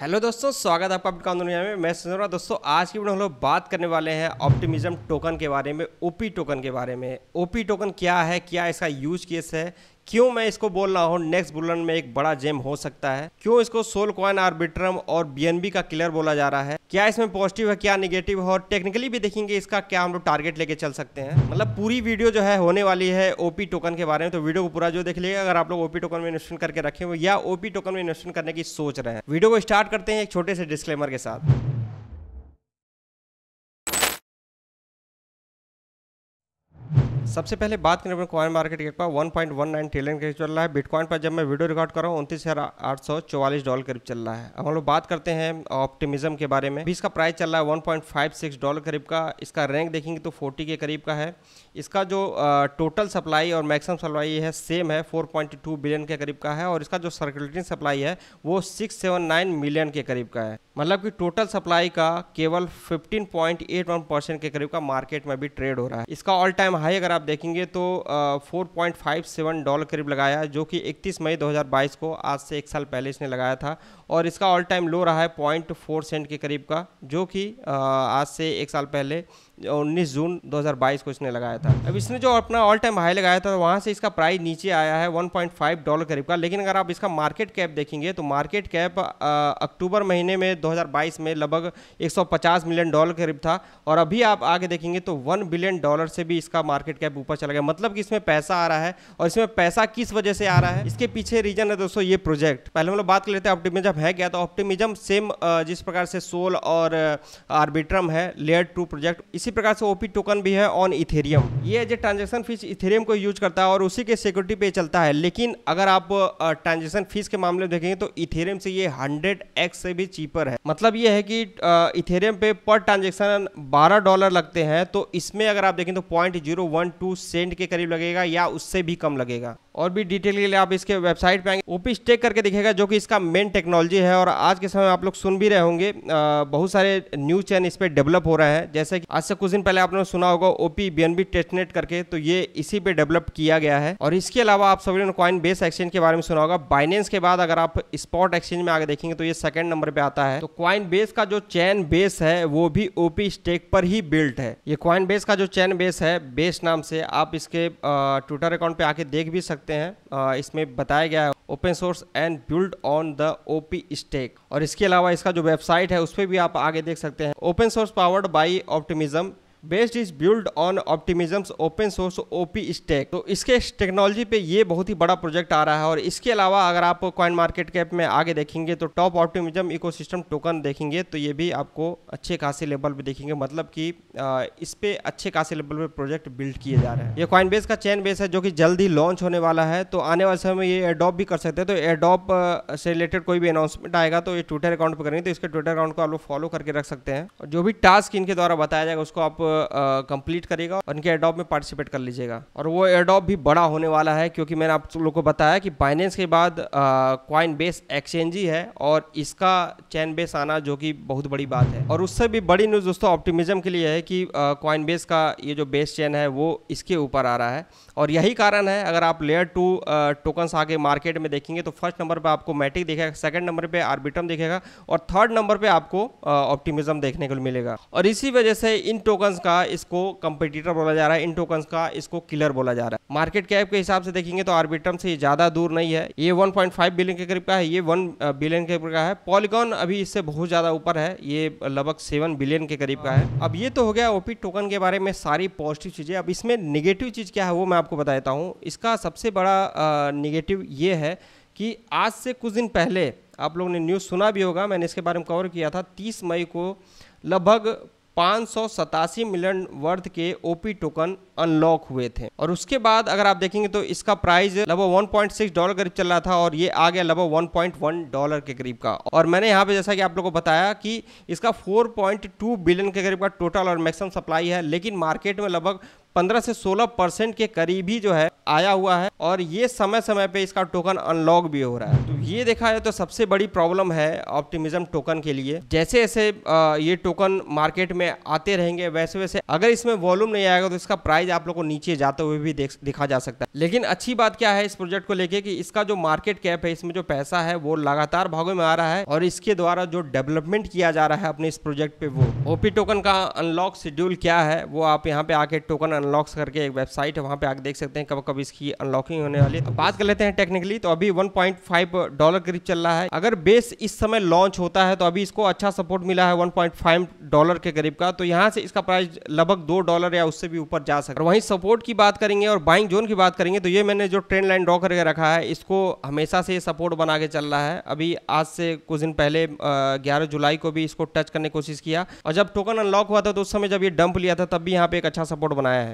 hello दोस्तों स्वागत है आपका अपडेट दुनिया में मैं सुनोरा दोस्तों आज की वीडियो हम लोग बात करने वाले हैं ऑप्टिमिज्म टोकन के बारे में ओपी टोकन के बारे में ओपी टोकन क्या है क्या इसका यूज केस है क्यों मैं इसको बोल रहा हूँ नेक्स्ट बुलन में एक बड़ा जेम हो सकता है क्यों इसको सोल क्वाइन आर्बिट्रम और बीएनबी का किलर बोला जा रहा है क्या इसमें पॉजिटिव है क्या निगेटिव है और टेक्निकली भी देखेंगे इसका क्या हम लोग टारगेट लेके चल सकते हैं मतलब पूरी वीडियो जो है होने वाली है ओपी टोकन के बारे में तो वीडियो को पूरा जो देख लीजिए अगर आप लोग ओपी टोकन में इन्वेस्टमेंट करके रखे हो या ओपी टोकन में इन्वेस्टमेंट करने की सोच रहे हैं वीडियो को स्टार्ट करते हैं एक छोटे से डिस्क्लेमर के साथ सबसे पहले बात करें अपने कॉइन मार्केट के पास one point one nine trillion के चल रहा है बिटकॉइन पर जब मैं वीडियो रिकॉर्ड कर रहा हूँ उनतीस हज़ार आठ सौ चौवालीस डॉलर करीब चल रहा है अब हम लोग बात करते हैं ऑप्टिमिज्म के बारे में भी इसका प्राइस चल रहा है one point five six dollar करीब का इसका रैंक देखेंगे तो फोर्टी के करीब का है इसका जो टोटल सप्लाई और मैक्सिमम सप्लाई है सेम है फोर पॉइंट टू बिलियन के करीब का है और इसका जो सर्कुलेटिंग सप्लाई है वो सिक्स सेवन नाइन मिलियन के करीब का है मतलब कि टोटल सप्लाई का केवल 15.81 परसेंट के करीब का मार्केट में भी ट्रेड हो रहा है इसका ऑल टाइम हाई अगर आप देखेंगे तो four point five seven dollar करीब लगाया है जो कि 31 मई 2022 को आज से एक साल पहले इसने लगाया था और इसका ऑल टाइम लो रहा है पॉइंट फोर सेंट के करीब का जो कि आज से एक साल पहले 19 जून 2022 को इसने लगाया था अब इसने जो अपना ऑल टाइम हाई लगाया था वहाँ से इसका प्राइस नीचे आया है 1.5 डॉलर करीब का लेकिन अगर आप इसका मार्केट कैप देखेंगे तो मार्केट कैप अक्टूबर महीने में 2022 में लगभग 150 मिलियन डॉलर करीब था और अभी आप आगे देखेंगे तो 1 बिलियन डॉलर से भी इसका मार्केट कैप ऊपर चला गया मतलब कि इसमें पैसा आ रहा है और इसमें पैसा किस वजह से आ रहा है इसके पीछे रीजन है दोस्तों ये प्रोजेक्ट पहले हम लोग बात कर लेते हैं ऑप्टिमिजम है क्या तो ऑप्टिमिज्म सेम जिस प्रकार से सोल और आर्बिट्रम है लेयर टू प्रोजेक्ट इसी प्रकार से ओपी टोकन भी है ऑन इथेरियम ये जो ट्रांजेक्शन फीस इथेरियम को यूज करता है और उसी के सिक्योरिटी पे चलता है लेकिन अगर आप ट्रांजेक्शन फीस के मामले में देखेंगे तो इथेरियम से ये हंड्रेड एक्स से भी चीपर है है मतलब ये है कि इथेरियम पे पर ट्रांजेक्शन 12 डॉलर लगते हैं तो इसमें अगर आप देखें तो point zero one two cent के करीब लगेगा या उससे भी कम लगेगा और भी डिटेल के लिए आप इसके वेबसाइट पे आएंगे ओपी स्टेक करके दिखेगा जो कि इसका मेन टेक्नोलॉजी है और आज के समय आप लोग सुन भी रहे होंगे बहुत सारे न्यूज चैन इस पर डेवलप हो रहा है जैसे कि आज से कुछ दिन पहले आपने सुना होगा ओपी बी टेस्टनेट करके तो ये इसी पे डेवलप किया गया है और इसके अलावा आप सभी ने कॉइन बेस एक्सचेंज के बारे में सुना होगा बाइनेंस के बाद अगर आप स्पॉट एक्सचेंज में आगे देखेंगे तो ये सेकंड नंबर पे आता है तो क्वाइन बेस का जो चैन बेस है वो भी ओपी स्टेक पर ही बिल्ट है ये क्वाइन बेस का जो चैन बेस है बेस नाम से आप इसके ट्विटर अकाउंट पे आके देख भी सकते सकते हैं इसमें बताया गया है open source and build on the OP stack और इसके अलावा इसका जो वेबसाइट है उस पर भी आप आगे देख सकते हैं open source powered by Optimism based is build on Optimism's open source OP stack तो इसके टेक्नोलॉजी पे ये बहुत ही बड़ा प्रोजेक्ट आ रहा है और इसके अलावा अगर आप कॉइन मार्केट कैप में आगे देखेंगे तो टॉप ऑप्टिमिजम इकोसिस्टम टोकन देखेंगे तो ये भी आपको अच्छे खासे लेवल पे देखेंगे मतलब कि इस पर अच्छे खासे लेवल पे प्रोजेक्ट बिल्ड किए जा रहे हैं ये कॉइन बेस का चैन बेस है जो कि जल्दी लॉन्च होने वाला है तो आने वाले समय में ये एडॉप भी कर सकते हैं तो एडॉप से रिलेटेड कोई भी अनाउंसमेंट आएगा तो ये ट्विटर अकाउंट पर करेंगे तो इसके ट्विटर अकाउंट को आप लोग फॉलो करके रख सकते हैं और जो भी टास्क इनके द्वारा बताया जाएगा उसको आप कंप्लीट करेगा और इनके एडॉप में पार्टिसिपेट कर लीजिएगा और वो एडॉप भी बड़ा होने वाला है क्योंकि मैंने आप लोग को बताया कि बाइनेंस के बाद क्वाइन बेस एक्सचेंज ही है और इसका चैन बेस आना जो कि बहुत बड़ी बात है और उससे भी बड़ी न्यूज़ दोस्तों ऑप्टिमिज्म के लिए है कि क्वाइन बेस का ये जो बेस चैन है वो इसके ऊपर आ रहा है और यही कारण है अगर आप लेयर टू टोकन्स आगे मार्केट में देखेंगे तो फर्स्ट नंबर पर आपको मैटिक देखेगा सेकंड नंबर पर आर्बिटम देखेगा और थर्ड नंबर पर आपको ऑप्टिमिज्म देखने को मिलेगा और इसी वजह से इन टोकन्स का इसको कंपटीटर बोला जा रहा है इन टोकन्स का इसको किलर बोला जा रहा है मार्केट कैप के हिसाब से देखेंगे तो आर्बिट्रम से ज्यादा दूर नहीं है ये 1.5 बिलियन के करीब का है ये 1 बिलियन के करीब का है पॉलिकॉन अभी इससे बहुत ज्यादा ऊपर है ये लगभग सेवन बिलियन के करीब का है अब ये तो हो गया ओपी टोकन के बारे में सारी पॉजिटिव चीजें अब इसमें निगेटिव चीज क्या है वो मैं आपको बता देता हूँ इसका सबसे बड़ा निगेटिव ये है कि आज से कुछ दिन पहले आप लोगों ने न्यूज़ सुना भी होगा मैंने इसके बारे में कवर किया था 30 मई को लगभग पाँच मिलियन वर्थ के ओपी टोकन अनलॉक हुए थे और उसके बाद अगर आप देखेंगे तो इसका प्राइस लगभग 1.6 डॉलर करीब चल रहा था और ये आ गया लगभग 1.1 डॉलर के करीब का और मैंने यहाँ पे जैसा कि आप लोगों को बताया कि इसका 4.2 बिलियन के करीब का टोटल और मैक्सिमम सप्लाई है लेकिन मार्केट में लगभग 15 से 16 परसेंट के करीब ही जो है आया हुआ है और ये समय समय पे इसका टोकन अनलॉक भी हो रहा है तो ये देखा जाए तो सबसे बड़ी प्रॉब्लम है ऑप्टिमिज्म टोकन के लिए जैसे जैसे ये टोकन मार्केट में आते रहेंगे वैसे वैसे अगर इसमें वॉल्यूम नहीं आएगा तो इसका प्राइस आप लोग को नीचे जाते हुए भी देखा जा सकता है लेकिन अच्छी बात क्या है इस प्रोजेक्ट को लेकर इसका जो मार्केट कैप है इसमें जो पैसा है वो लगातार भागों में आ रहा है और इसके द्वारा जो डेवलपमेंट किया जा रहा है अपने इस प्रोजेक्ट पे वो ओपी टोकन का अनलॉक शेड्यूल क्या है वो आप यहाँ पे आके टोकन अनलॉक्स करके एक वेबसाइट है वहाँ पे आप देख सकते हैं कब कब इसकी अनलॉकिंग होने वाली है तो बात कर लेते हैं टेक्निकली तो अभी 1.5 डॉलर करीब चल रहा है अगर बेस इस समय लॉन्च होता है तो अभी इसको अच्छा सपोर्ट मिला है फाइव डॉलर के करीब का तो यहाँ से इसका प्राइस लगभग दो डॉलर या उससे भी ऊपर जा सकता है वहीं सपोर्ट की बात करेंगे और बाइंग जोन की बात करेंगे तो ये मैंने जो ट्रेंड लाइन ड्रॉ करके रखा है इसको हमेशा से सपोर्ट बना के चल रहा है अभी आज से कुछ दिन पहले ग्यारह जुलाई को भी इसको टच करने की कोशिश किया और जब टोकन अनलॉक हुआ था तो उस समय जब ये डंप लिया था तब भी यहाँ पे एक अच्छा सपोर्ट बनाया है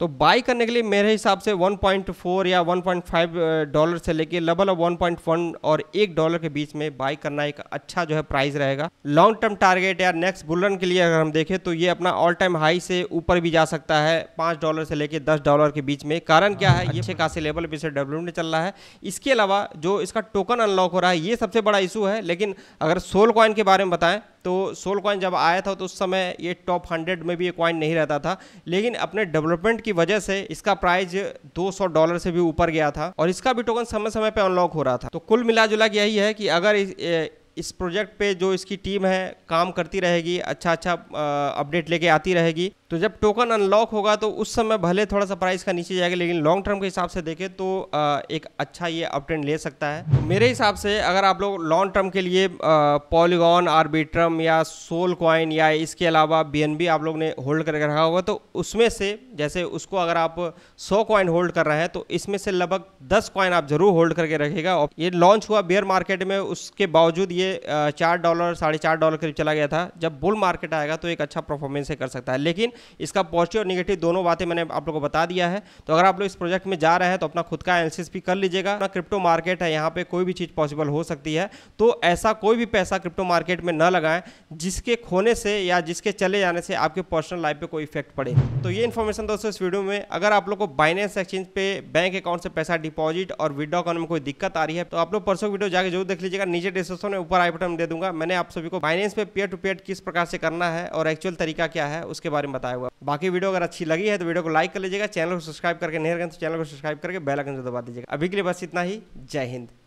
तो बाई करने के लिए मेरे हिसाब से 1.4 या 1.5 डॉलर से लेके लेवल ऑफ 1.1 और एक डॉलर के बीच में बाई करना एक अच्छा जो है प्राइस रहेगा लॉन्ग टर्म टारगेट या नेक्स्ट बुलरन के लिए अगर हम देखें तो ये अपना ऑल टाइम हाई से ऊपर भी जा सकता है पाँच डॉलर से लेके दस डॉलर के बीच में कारण क्या है ये अच्छे खासे लेवल पर इसे डेवलपमेंट चल रहा है इसके अलावा जो इसका टोकन अनलॉक हो रहा है ये सबसे बड़ा इशू है लेकिन अगर सोल कॉइन के बारे में बताएं तो सोल कॉइन जब आया था तो उस समय ये टॉप हंड्रेड में भी ये कॉइन नहीं रहता था लेकिन अपने डेवलपमेंट की वजह से इसका प्राइस 200 डॉलर से भी ऊपर गया था और इसका भी टोकन समय समय पर अनलॉक हो रहा था तो कुल मिलाजुला यही है कि अगर इस प्रोजेक्ट पे जो इसकी टीम है काम करती रहेगी अच्छा अच्छा अपडेट लेके आती रहेगी तो जब टोकन अनलॉक होगा तो उस समय भले थोड़ा सा प्राइस का नीचे जाएगा लेकिन लॉन्ग टर्म के हिसाब से देखें तो एक अच्छा ये अपडेट ले सकता है तो मेरे हिसाब से अगर आप लोग लॉन्ग टर्म के लिए पॉलीगॉन आर्बिट्रम या सोल क्वाइन या इसके अलावा बी आप लोग ने होल्ड करके रखा होगा तो उसमें से जैसे उसको अगर आप सौ क्वाइन होल्ड कर रहे हैं तो इसमें से लगभग दस क्वाइन आप जरूर होल्ड करके रखेगा ये लॉन्च हुआ बेयर मार्केट में उसके बावजूद ये चार डॉलर साढ़े चार डॉलर करीब चला गया था जब बुल मार्केट आएगा तो एक अच्छा परफॉर्मेंस कर सकता है लेकिन इसका पॉजिटिव और निगेटिव दोनों बातें मैंने आप लोग को बता दिया है तो अगर आप लोग इस प्रोजेक्ट में जा रहे हैं तो अपना खुद का एनालिसिस भी कर लीजिएगा अपना क्रिप्टो मार्केट है यहाँ पर कोई भी चीज़ पॉसिबल हो सकती है तो ऐसा कोई भी पैसा क्रिप्टो मार्केट में न लगाएं जिसके खोने से या जिसके चले जाने से आपके पर्सनल लाइफ पर कोई इफेक्ट पड़े तो ये इन्फॉर्मेशन दोस्तों इस वीडियो में अगर आप लोग को बाइनेंस एक्सचेंज पे बैंक अकाउंट से पैसा डिपॉजिट और विड्रॉ करने में कोई दिक्कत आ रही है तो आप लोग परसों वीडियो जाकर जरूर देख लीजिएगा नीचे डिस्क्रिप्शन में ऊपर पर आइटम दे दूंगा मैंने आप सभी को फाइनेंस पे पेयर टू पेयर किस प्रकार से करना है और एक्चुअल तरीका क्या है उसके बारे में बताया हुआ बाकी वीडियो अगर अच्छी लगी है तो वीडियो को लाइक कर लीजिएगा चैनल को सब्सक्राइब करके नहीं तो चैनल को सब्सक्राइब करके बेलाइकन से दबा दीजिएगा अभी के लिए बस इतना ही जय हिंद